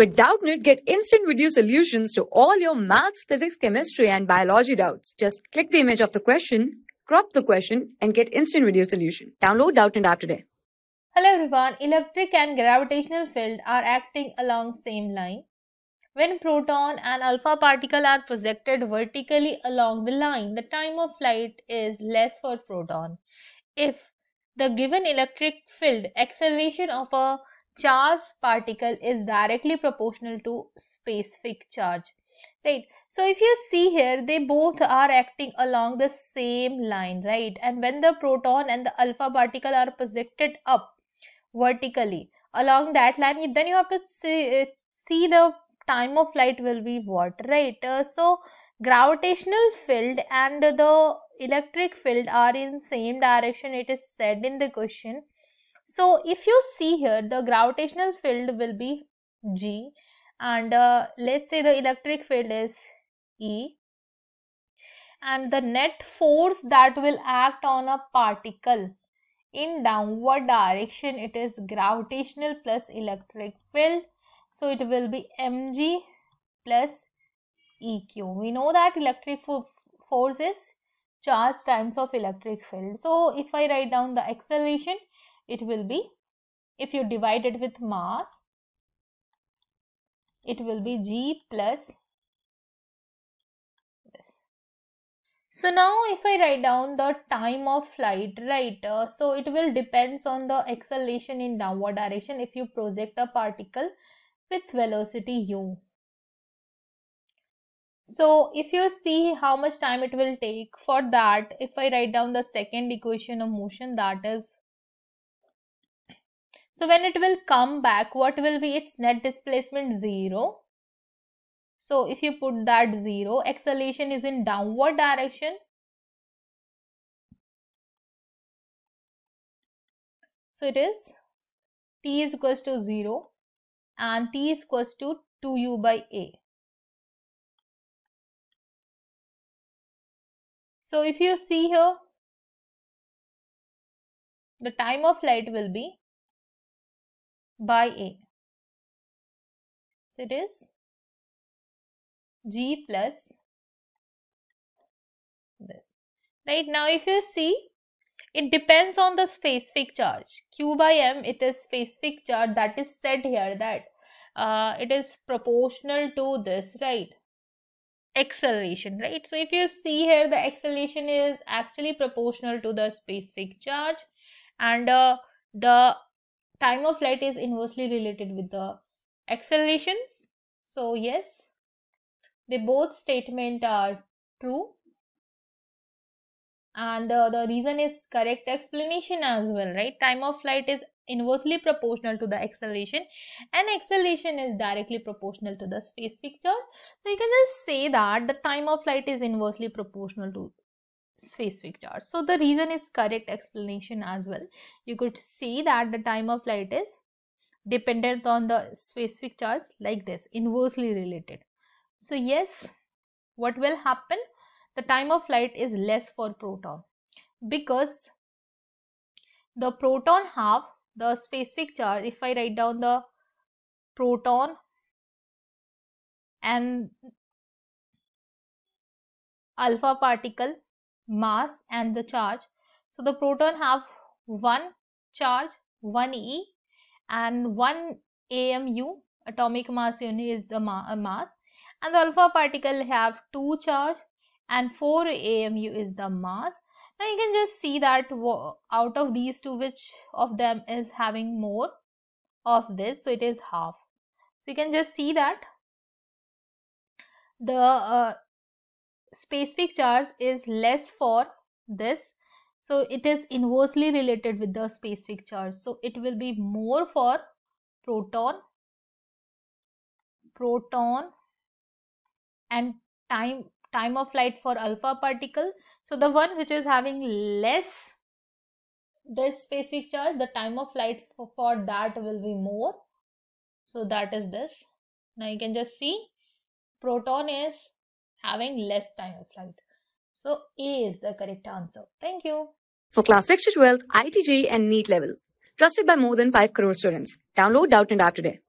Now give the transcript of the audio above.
With Doubtnit, get instant video solutions to all your maths, physics, chemistry, and biology doubts. Just click the image of the question, crop the question, and get instant video solution. Download Doubtnit app today. Hello everyone, electric and gravitational field are acting along same line. When proton and alpha particle are projected vertically along the line, the time of flight is less for proton. If the given electric field acceleration of a charge particle is directly proportional to specific charge right so if you see here they both are acting along the same line right and when the proton and the alpha particle are projected up vertically along that line then you have to see, uh, see the time of flight will be what right uh, so gravitational field and the electric field are in same direction it is said in the question so if you see here, the gravitational field will be G and uh, let's say the electric field is E and the net force that will act on a particle in downward direction it is gravitational plus electric field so it will be mg plus eq we know that electric force is charge times of electric field so if i write down the acceleration it will be if you divide it with mass it will be g plus this so now if i write down the time of flight right uh, so it will depends on the acceleration in downward direction if you project a particle with velocity u so if you see how much time it will take for that if i write down the second equation of motion that is so when it will come back, what will be its net displacement? Zero. So if you put that zero, acceleration is in downward direction. So it is t is equals to 0 and t is equals to 2u by a. So if you see here, the time of flight will be by A. So it is G plus this. Right now if you see it depends on the specific charge. Q by M it is specific charge that is said here that uh, it is proportional to this right acceleration right so if you see here the acceleration is actually proportional to the specific charge and uh, the time of flight is inversely related with the accelerations so yes they both statement are true and uh, the reason is correct explanation as well right time of flight is inversely proportional to the acceleration and acceleration is directly proportional to the space vector so you can just say that the time of flight is inversely proportional to specific charge. So the reason is correct explanation as well. You could see that the time of flight is dependent on the specific charge like this inversely related. So yes, what will happen? The time of flight is less for proton because the proton have the specific charge. If I write down the proton and alpha particle mass and the charge. So the proton have one charge, one E and one AMU atomic mass unit is the ma uh, mass and the alpha particle have two charge and 4 AMU is the mass. Now you can just see that out of these two which of them is having more of this so it is half. So you can just see that the uh, specific charge is less for this so it is inversely related with the specific charge so it will be more for proton proton and time time of flight for alpha particle so the one which is having less this specific charge the time of flight for, for that will be more so that is this now you can just see proton is having less time of flight, So A is the correct answer. Thank you. For class 6 to 12, ITG and NEET level. Trusted by more than 5 crore students. Download Doubt and App today.